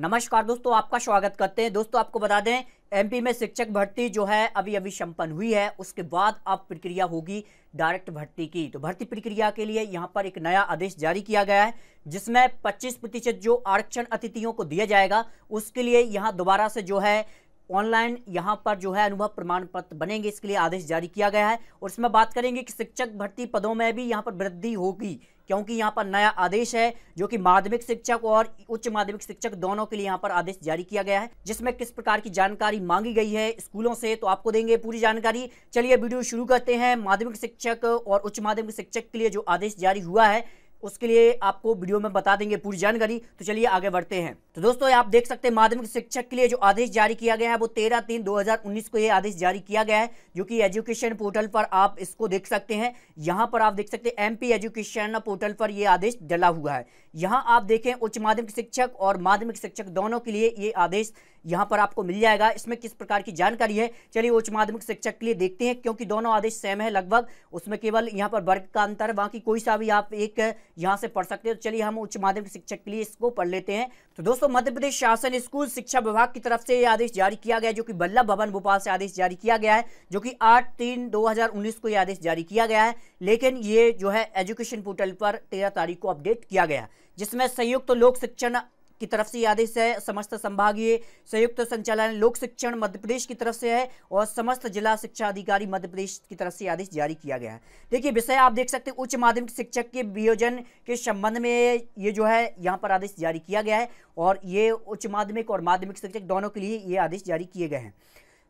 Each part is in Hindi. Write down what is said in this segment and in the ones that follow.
नमस्कार दोस्तों आपका स्वागत करते हैं दोस्तों आपको बता दें एमपी में शिक्षक भर्ती जो है अभी अभी संपन्न हुई है उसके बाद अब प्रक्रिया होगी डायरेक्ट भर्ती की तो भर्ती प्रक्रिया के लिए यहाँ पर एक नया आदेश जारी किया गया है जिसमें 25 प्रतिशत जो आरक्षण अतिथियों को दिया जाएगा उसके लिए यहाँ दोबारा से जो है ऑनलाइन यहाँ पर जो है अनुभव प्रमाण पत्र बनेंगे इसके लिए आदेश जारी किया गया है और इसमें बात करेंगे कि शिक्षक भर्ती पदों में भी यहाँ पर वृद्धि होगी क्योंकि यहाँ पर नया आदेश है जो कि माध्यमिक शिक्षक और उच्च माध्यमिक शिक्षक दोनों के लिए यहाँ पर आदेश जारी किया गया है जिसमें किस प्रकार की जानकारी मांगी गई है स्कूलों से तो आपको देंगे पूरी जानकारी चलिए वीडियो शुरू करते हैं माध्यमिक शिक्षक और उच्च माध्यमिक शिक्षक के लिए जो आदेश जारी हुआ है उसके लिए आपको वीडियो में बता देंगे पूरी जानकारी तो चलिए आगे बढ़ते हैं तो दोस्तों आप देख सकते हैं माध्यमिक शिक्षक के लिए जो आदेश जारी किया गया है वो तेरह तीन 2019 को ये आदेश जारी किया गया है जो कि एजुकेशन पोर्टल पर आप इसको देख सकते हैं यहाँ पर आप देख सकते हैं एमपी एजुकेशन पोर्टल पर ये आदेश डला हुआ है यहाँ आप देखें उच्च माध्यमिक शिक्षक और माध्यमिक शिक्षक दोनों के लिए ये आदेश यहाँ पर आपको मिल जाएगा इसमें किस प्रकार की जानकारी है चलिए उच्च माध्यमिक शिक्षक के लिए देखते हैं क्योंकि दोनों आदेश सेम है लगभग उसमें केवल यहाँ पर वर्ग का अंतर बाकी कोई सा भी आप एक यहाँ से पढ़ सकते हैं तो चलिए हम उच्च माध्यमिक शिक्षक के लिए इसको पढ़ लेते हैं तो दोस्तों तो मध्य प्रदेश शासन स्कूल शिक्षा विभाग की तरफ से यह आदेश जारी किया गया जो कि बल्लभ भवन भोपाल से आदेश जारी किया गया है जो कि आठ तीन दो को यह आदेश जारी किया गया है लेकिन ये जो है एजुकेशन पोर्टल पर तेरह तारीख को अपडेट किया गया जिसमें संयुक्त तो लोक शिक्षण की तरफ से ये आदेश है समस्त संभागीय संयुक्त संचालन लोक शिक्षण मध्य प्रदेश की तरफ से है और समस्त जिला शिक्षा अधिकारी मध्य प्रदेश की तरफ से आदेश जारी किया गया है देखिए विषय आप देख सकते हैं उच्च माध्यमिक शिक्षक के वियोजन के संबंध में ये जो है यहाँ पर आदेश जारी किया गया है और ये उच्च माध्यमिक और माध्यमिक शिक्षक दोनों के लिए ये आदेश जारी किए गए हैं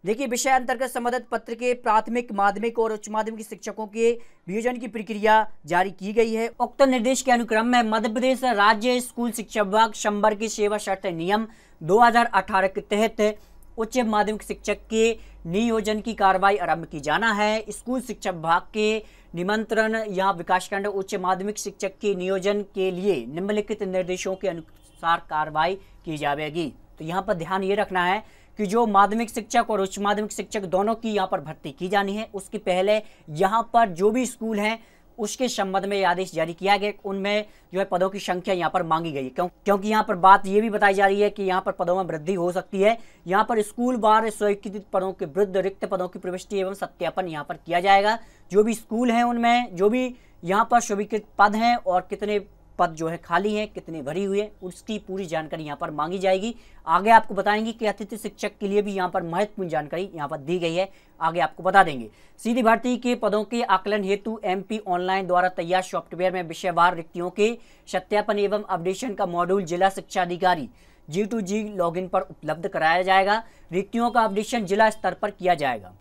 देखिए विषय अंतर्गत संबंधित पत्र के प्राथमिक माध्यमिक और उच्च माध्यमिक शिक्षकों के नियोजन की प्रक्रिया जारी की गई है उक्त निर्देश के अनुक्रम में मध्य प्रदेश राज्य स्कूल शिक्षा विभाग शंबर की सेवा शर्त नियम 2018 के तहत उच्च माध्यमिक शिक्षक के नियोजन की कार्रवाई आरंभ की जाना है स्कूल शिक्षा विभाग के निमंत्रण या विकासखंड उच्च माध्यमिक शिक्षक के नियोजन के लिए निम्नलिखित निर्देशों के अनुसार कार्रवाई की जाएगी तो यहाँ पर ध्यान ये रखना है कि जो माध्यमिक शिक्षक और उच्च माध्यमिक शिक्षक दोनों की यहाँ पर भर्ती की जानी है उसके पहले यहाँ पर जो भी स्कूल हैं उसके संबंध में आदेश जारी किया गया उनमें जो है पदों की संख्या यहाँ पर मांगी गई क्यों क्योंकि यहाँ पर बात ये भी बताई जा रही है कि यहाँ पर पदों में वृद्धि हो सकती है यहाँ पर स्कूल बार स्वीकृत पदों के विरुद्ध रिक्त पदों की प्रविष्टि एवं सत्यापन यहाँ पर किया जाएगा जो भी स्कूल हैं उनमें जो भी यहाँ पर स्वीकृत पद हैं और कितने पद जो है खाली हैं कितने भरी हुए हैं उसकी पूरी जानकारी यहाँ पर मांगी जाएगी आगे आपको बताएंगे कि अतिथि शिक्षक के लिए भी यहाँ पर महत्वपूर्ण जानकारी यहाँ पर दी गई है आगे आपको बता देंगे सीधी भर्ती के पदों के आकलन हेतु एमपी ऑनलाइन द्वारा तैयार सॉफ्टवेयर में विषयवार रिक्तियों के सत्यापन एवं अपडेशन का मॉड्यूल जिला शिक्षा अधिकारी जी टू जी लॉगिन पर उपलब्ध कराया जाएगा रिक्तियों का अपडेशन जिला स्तर पर किया जाएगा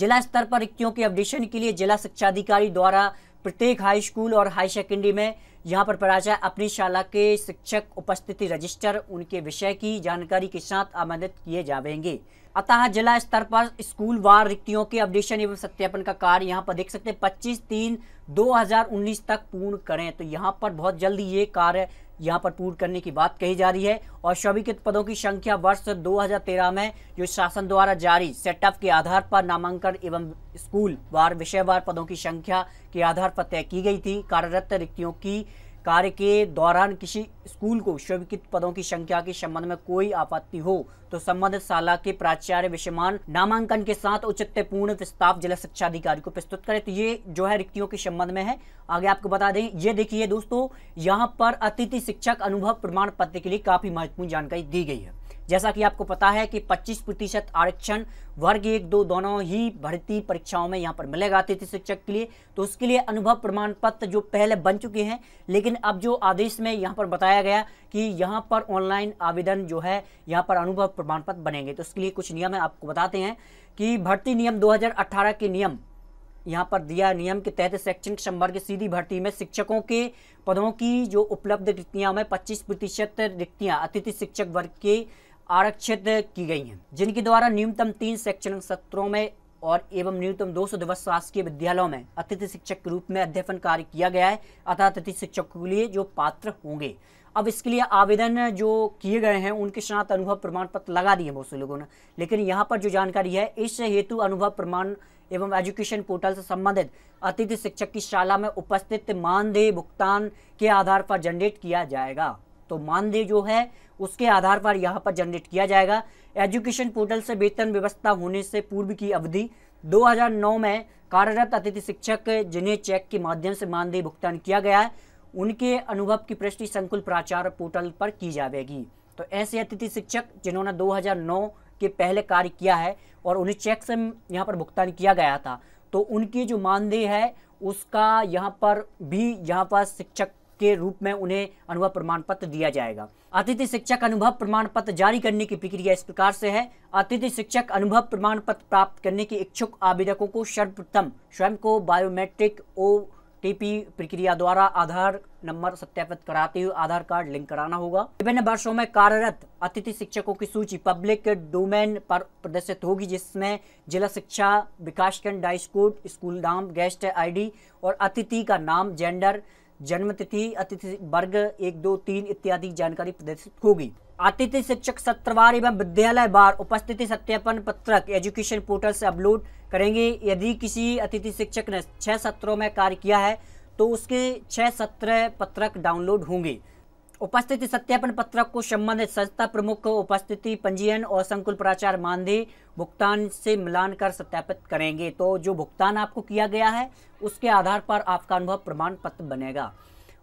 जिला स्तर पर रिक्तियों के अपडेशन के लिए जिला शिक्षा अधिकारी द्वारा प्रत्येक हाई स्कूल और हाई सेकेंडरी में यहाँ पर जाए अपनी शाला के शिक्षक उपस्थिति रजिस्टर उनके विषय की जानकारी के साथ आमंत्रित किए जाएंगे अतः जिला स्तर पर स्कूल वार रिक्तियों के अपडेशन एवं सत्यापन का कार्य यहाँ पर देख सकते हैं पच्चीस तीन 2019 तक पूर्ण करें तो यहाँ पर बहुत जल्दी ये कार्य यहाँ पर पूर्ण करने की बात कही जा रही है और स्वीकृत पदों की संख्या वर्ष 2013 में जो शासन द्वारा जारी सेटअप के आधार पर नामांकन एवं स्कूल वार विषयवार पदों की संख्या के आधार पर तय की गई थी कार्यरत रिक्तियों की कार्य के दौरान किसी स्कूल को स्वीकृत पदों की संख्या के संबंध में कोई आपत्ति हो तो संबंधित शाला के प्राचार्य विषयमान नामांकन के साथ उचित पूर्ण प्रस्ताव जिला शिक्षा अधिकारी को प्रस्तुत करें तो ये जो है रिक्तियों के संबंध में है आगे आपको बता दें ये देखिए दोस्तों यहाँ पर अतिथि शिक्षक अनुभव प्रमाण पत्र के लिए काफी महत्वपूर्ण जानकारी दी गई है जैसा कि आपको पता है कि 25 प्रतिशत आरक्षण वर्ग एक दो दोनों ही भर्ती परीक्षाओं में यहाँ पर मिलेगा अतिथि शिक्षक के लिए तो उसके लिए अनुभव प्रमाण पत्र जो पहले बन चुके हैं लेकिन अब जो आदेश में यहाँ पर बताया गया कि यहाँ पर ऑनलाइन आवेदन जो है यहाँ पर अनुभव प्रमाण पत्र बनेंगे तो उसके लिए कुछ नियम है आपको बताते हैं कि भर्ती नियम दो के नियम यहाँ पर दिया नियम के तहत शैक्षणिक संवर्ग सीधी भर्ती में शिक्षकों के पदों की जो उपलब्ध रिक्तियाँ में 25 प्रतिशत रिक्तियाँ अतिथि शिक्षक वर्ग के आरक्षित की गई हैं जिनके द्वारा न्यूनतम तीन शैक्षणिक सत्रों में और एवं न्यूनतम 200 दिवस शासकीय विद्यालयों में अतिथि शिक्षक के रूप में अध्यापन कार्य किया गया है अतः अतिथि शिक्षक के लिए जो पात्र होंगे अब इसके लिए आवेदन जो किए गए हैं उनके साथ अनुभव प्रमाण पत्र लगा दिए बहुत से लोगों ने लेकिन यहाँ पर जो जानकारी है इस हेतु अनुभव प्रमाण एवं एजुकेशन पोर्टल से संबंधित अतिथि शिक्षक की शाला में उपस्थित मानदेय भुगतान के आधार पर जनरेट किया जाएगा तो मानदेय जो है उसके आधार पर यहाँ पर जनरेट किया जाएगा एजुकेशन पोर्टल से वेतन व्यवस्था होने से पूर्व की अवधि 2009 में कार्यरत अतिथि शिक्षक जिन्हें चेक के माध्यम से मानदेय भुगतान किया गया है उनके अनुभव की पृष्टि संकुल प्राचार पोर्टल पर की जाएगी तो ऐसे अतिथि शिक्षक जिन्होंने 2009 के पहले कार्य किया है और उन्हें चेक से यहाँ पर भुगतान किया गया था तो उनकी जो मानदेय है उसका यहाँ पर भी यहाँ पर शिक्षक के रूप में उन्हें अनुभव प्रमाण पत्र दिया जाएगा अतिथि शिक्षक अनुभव प्रमाण पत्र जारी करने की प्रक्रिया इस प्रकार से है अतिथि शिक्षक अनुभव प्रमाण पत्र प्राप्त करने के इच्छुक आवेदकों को सर्वप्रथम स्वयं को बायोमेट्रिक ओ टीपी प्रक्रिया द्वारा आधार नंबर सत्यापित कराते हुए आधार कार्ड लिंक कराना होगा विभिन्न वर्षों में कार्यरत अतिथि शिक्षकों की सूची पब्लिक डोमेन पर प्रदर्शित होगी जिसमें जिला शिक्षा विकासखंड खंड स्कूल नाम गेस्ट आईडी और अतिथि का नाम जेंडर जन्म तिथि अतिथि वर्ग एक दो तीन इत्यादि जानकारी प्रदर्शित होगी अतिथि शिक्षक सत्रवार एवं विद्यालय बार उपस्थिति सत्यापन पत्रक एजुकेशन पोर्टल से अपलोड करेंगे यदि किसी अतिथि शिक्षक ने छह सत्रों में कार्य किया है तो उसके छह सत्र पत्रक डाउनलोड होंगे उपस्थिति सत्यापन पत्र को संबंधित संस्था प्रमुख उपस्थिति पंजीयन और संकुल प्राचार मानदेय भुगतान से मिलान कर सत्यापित करेंगे तो जो भुगतान आपको किया गया है उसके आधार पर आपका अनुभव प्रमाण पत्र बनेगा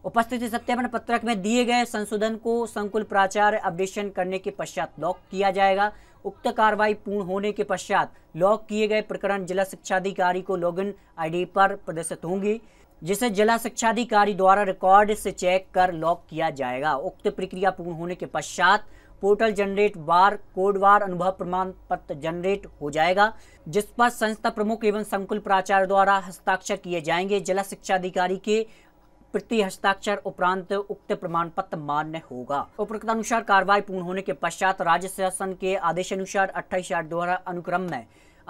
उपस्थिति सत्यापन पत्रक में दिए गए संशोधन को संकुल प्राचार अपडेशन करने के पश्चात लॉक किया जाएगा उक्त कार्रवाई पूर्ण होने के पश्चात लॉक किए गए प्रकरण जिला शिक्षा अधिकारी को लॉगिन आईडी पर प्रदर्शित होंगे जिसे जिला शिक्षा अधिकारी द्वारा रिकॉर्ड से चेक कर लॉक किया जाएगा उक्त प्रक्रिया पूर्ण होने के पश्चात पोर्टल जनरेट बार कोडवार अनुभव प्रमाण पत्र जनरेट हो जाएगा जिस पर संस्था प्रमुख एवं संकुल प्राचार्य द्वारा हस्ताक्षर किए जाएंगे जिला शिक्षा अधिकारी के प्रति हस्ताक्षर उपरांत उक्त प्रमाण पत्र मान्य होगा अनुसार कार्रवाई पूर्ण होने के पश्चात राज्य शासन के आदेश अनुसार अट्ठाईस आठ द्वारा अनुक्रम में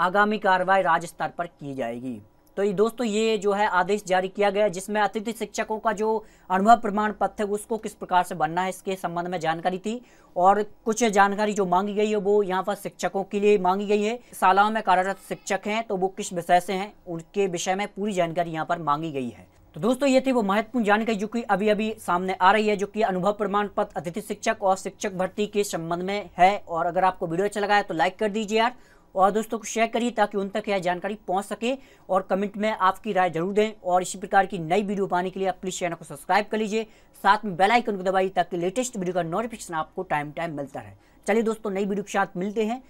आगामी कार्रवाई राज्य स्तर पर की जाएगी तो ये दोस्तों ये जो है आदेश जारी किया गया जिसमें अतिथि शिक्षकों का जो अनुभव प्रमाण पत्र है उसको किस प्रकार से बनना है इसके संबंध में जानकारी थी और कुछ जानकारी जो मांगी गई है वो यहाँ पर शिक्षकों के लिए मांगी गई है शालाओं में कार्यरत शिक्षक हैं तो वो किस विषय से हैं उनके विषय में पूरी जानकारी यहाँ पर मांगी गई है तो दोस्तों ये थी वो महत्वपूर्ण जानकारी जो कि अभी अभी सामने आ रही है जो कि अनुभव प्रमाण पत्र अतिथि शिक्षक और शिक्षक भर्ती के संबंध में है और अगर आपको वीडियो अच्छा लगा है तो लाइक कर दीजिए यार और दोस्तों को शेयर करिए ताकि उन तक यह जानकारी पहुंच सके और कमेंट में आपकी राय जरूर दें और इसी प्रकार की नई वीडियो पाने के लिए आप प्लीज़ चैनल को सब्सक्राइब कर लीजिए साथ में बेल आइकन को दबाइए ताकि लेटेस्ट वीडियो का नोटिफिकेशन आपको टाइम टाइम मिलता रहे चलिए दोस्तों नई वीडियो के साथ मिलते हैं